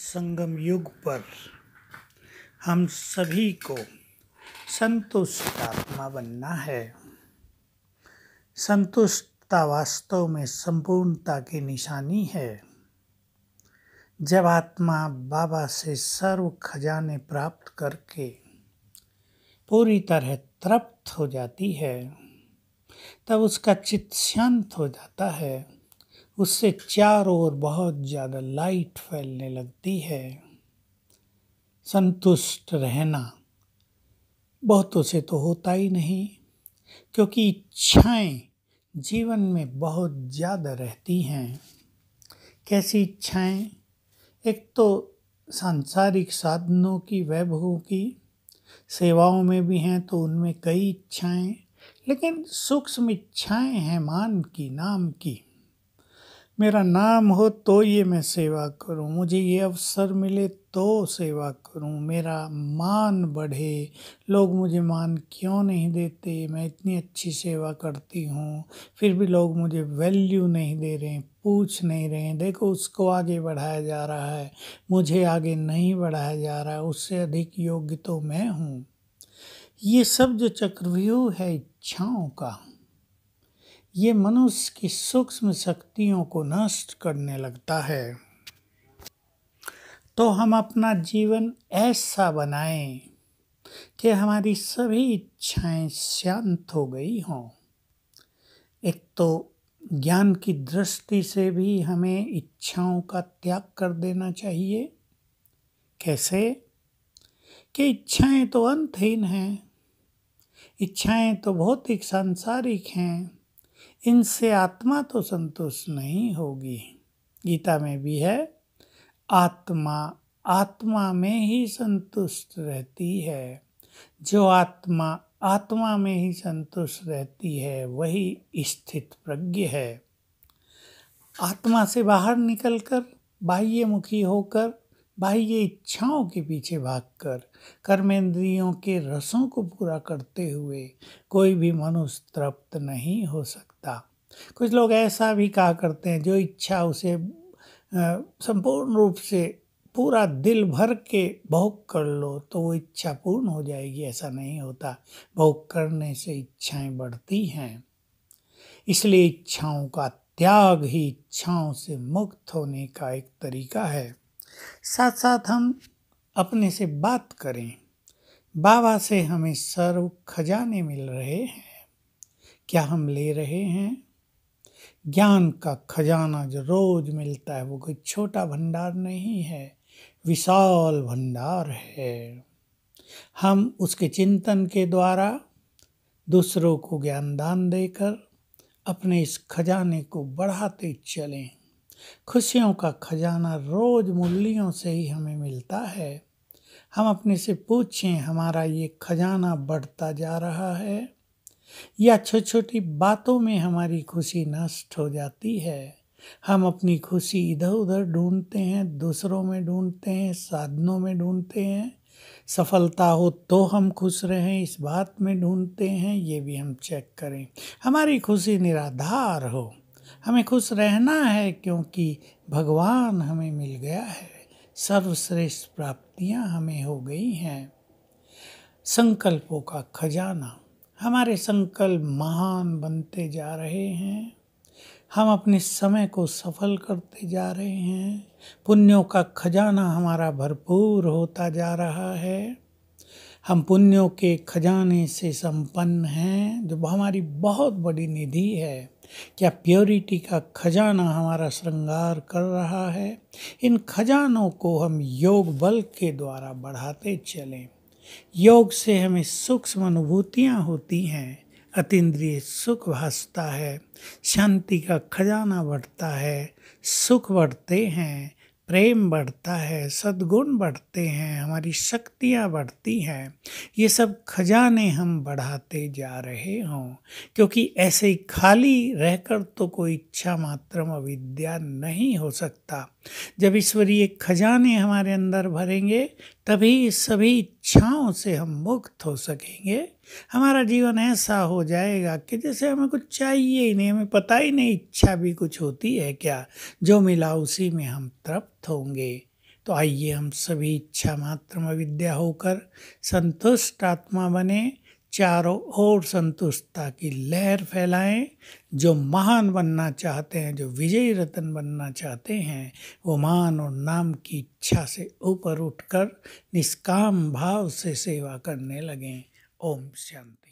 संगम युग पर हम सभी को संतुष्ट आत्मा बनना है संतुष्टता वास्तव में संपूर्णता की निशानी है जब आत्मा बाबा से सर्व खजाने प्राप्त करके पूरी तरह तृप्त हो जाती है तब उसका चित्त शांत हो जाता है उससे चारों ओर बहुत ज़्यादा लाइट फैलने लगती है संतुष्ट रहना बहुतों से तो होता ही नहीं क्योंकि इच्छाएं जीवन में बहुत ज़्यादा रहती हैं कैसी इच्छाएं एक तो सांसारिक साधनों की वैभवों की सेवाओं में भी हैं तो उनमें कई इच्छाएं लेकिन सूक्ष्म इच्छाएं हैं मान की नाम की मेरा नाम हो तो ये मैं सेवा करूं मुझे ये अवसर मिले तो सेवा करूं मेरा मान बढ़े लोग मुझे मान क्यों नहीं देते मैं इतनी अच्छी सेवा करती हूं फिर भी लोग मुझे वैल्यू नहीं दे रहे पूछ नहीं रहे देखो उसको आगे बढ़ाया जा रहा है मुझे आगे नहीं बढ़ाया जा रहा है उससे अधिक योग्य तो मैं हूँ ये सब जो चक्रव्यूह है इच्छाओं का ये मनुष्य की सूक्ष्म शक्तियों को नष्ट करने लगता है तो हम अपना जीवन ऐसा बनाएं कि हमारी सभी इच्छाएं शांत हो गई हों एक तो ज्ञान की दृष्टि से भी हमें इच्छाओं का त्याग कर देना चाहिए कैसे कि इच्छाएं तो अंतहीन हैं इच्छाएं तो भौतिक सांसारिक हैं इनसे आत्मा तो संतुष्ट नहीं होगी गीता में भी है आत्मा आत्मा में ही संतुष्ट रहती है जो आत्मा आत्मा में ही संतुष्ट रहती है वही स्थित प्रज्ञ है आत्मा से बाहर निकलकर बाह्य मुखी होकर भाई ये इच्छाओं के पीछे भागकर कर्मेंद्रियों के रसों को पूरा करते हुए कोई भी मनुष्य तृप्त नहीं हो सकता कुछ लोग ऐसा भी कहा करते हैं जो इच्छा उसे संपूर्ण रूप से पूरा दिल भर के भोग कर लो तो वो इच्छा पूर्ण हो जाएगी ऐसा नहीं होता भोग करने से इच्छाएं बढ़ती हैं इसलिए इच्छाओं का त्याग ही इच्छाओं से मुक्त होने का एक तरीका है साथ साथ हम अपने से बात करें बाबा से हमें सर्व खजाने मिल रहे हैं क्या हम ले रहे हैं ज्ञान का खजाना जो रोज मिलता है वो कोई छोटा भंडार नहीं है विशाल भंडार है हम उसके चिंतन के द्वारा दूसरों को ज्ञान दान देकर अपने इस खजाने को बढ़ाते चलें खुशियों का खजाना रोज मुरलियों से ही हमें मिलता है हम अपने से पूछें हमारा ये खजाना बढ़ता जा रहा है या छोटी छोटी बातों में हमारी खुशी नष्ट हो जाती है हम अपनी खुशी इधर उधर ढूंढते हैं दूसरों में ढूंढते हैं साधनों में ढूंढते हैं सफलता हो तो हम खुश रहें इस बात में ढूंढते हैं ये भी हम चेक करें हमारी खुशी निराधार हो हमें खुश रहना है क्योंकि भगवान हमें मिल गया है सर्वश्रेष्ठ प्राप्तियां हमें हो गई हैं संकल्पों का खजाना हमारे संकल्प महान बनते जा रहे हैं हम अपने समय को सफल करते जा रहे हैं पुण्यों का खजाना हमारा भरपूर होता जा रहा है हम पुण्यों के खजाने से संपन्न हैं जो हमारी बहुत बड़ी निधि है क्या प्योरिटी का खजाना हमारा श्रृंगार कर रहा है इन खजानों को हम योग बल के द्वारा बढ़ाते चलें योग से हमें सूक्ष्म अनुभूतियाँ होती हैं अतीन्द्रिय सुख भासता है शांति का खजाना बढ़ता है सुख बढ़ते हैं प्रेम बढ़ता है सद्गुण बढ़ते हैं हमारी शक्तियाँ बढ़ती हैं ये सब खजाने हम बढ़ाते जा रहे हों क्योंकि ऐसे ही खाली रहकर तो कोई इच्छा मात्र अविद्या नहीं हो सकता जब ईश्वरीय खजाने हमारे अंदर भरेंगे तभी सभी इच्छाओं से हम मुक्त हो सकेंगे हमारा जीवन ऐसा हो जाएगा कि जैसे हमें कुछ चाहिए ही नहीं हमें पता ही नहीं इच्छा भी कुछ होती है क्या जो मिला उसी में हम तृप्त होंगे तो आइए हम सभी इच्छा मात्र में विद्या होकर संतुष्ट आत्मा बने चारों ओर संतुष्टता की लहर फैलाएं जो महान बनना चाहते हैं जो विजयी रतन बनना चाहते हैं वो मान और नाम की इच्छा से ऊपर उठकर निष्काम भाव से सेवा करने लगें ओम शांति